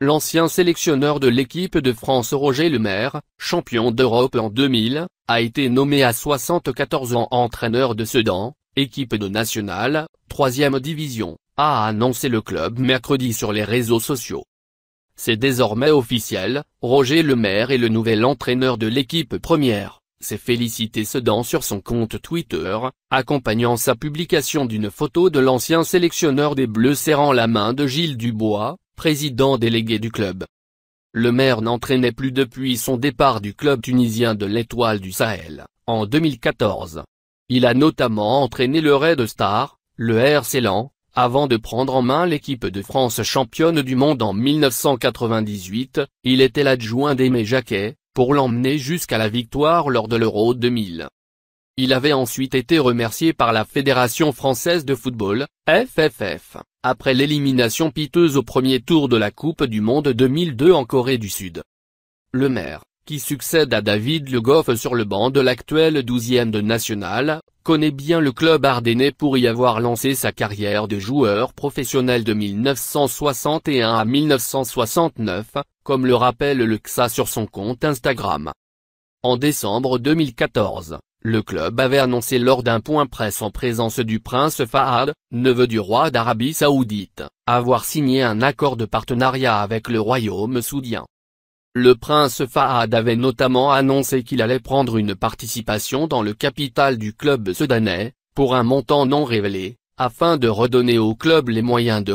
L'ancien sélectionneur de l'équipe de France Roger Lemaire, champion d'Europe en 2000, a été nommé à 74 ans entraîneur de Sedan, équipe de nationale, 3 division, a annoncé le club mercredi sur les réseaux sociaux. C'est désormais officiel, Roger Lemaire est le nouvel entraîneur de l'équipe première, s'est félicité Sedan sur son compte Twitter, accompagnant sa publication d'une photo de l'ancien sélectionneur des Bleus serrant la main de Gilles Dubois, président délégué du club. Le maire n'entraînait plus depuis son départ du club tunisien de l'Étoile du Sahel, en 2014. Il a notamment entraîné le Red Star, le RC Lens, avant de prendre en main l'équipe de France championne du monde en 1998, il était l'adjoint d'Aimé Jacquet, pour l'emmener jusqu'à la victoire lors de l'Euro 2000. Il avait ensuite été remercié par la Fédération française de football, FFF, après l'élimination piteuse au premier tour de la Coupe du Monde 2002 en Corée du Sud. Le maire, qui succède à David Le Goff sur le banc de l'actuel 12e de National, connaît bien le club ardennais pour y avoir lancé sa carrière de joueur professionnel de 1961 à 1969, comme le rappelle le XA sur son compte Instagram. En décembre 2014, le club avait annoncé lors d'un point presse en présence du prince Fahad, neveu du roi d'Arabie Saoudite, avoir signé un accord de partenariat avec le royaume soudien. Le prince Fahad avait notamment annoncé qu'il allait prendre une participation dans le capital du club soudanais, pour un montant non révélé, afin de redonner au club les moyens de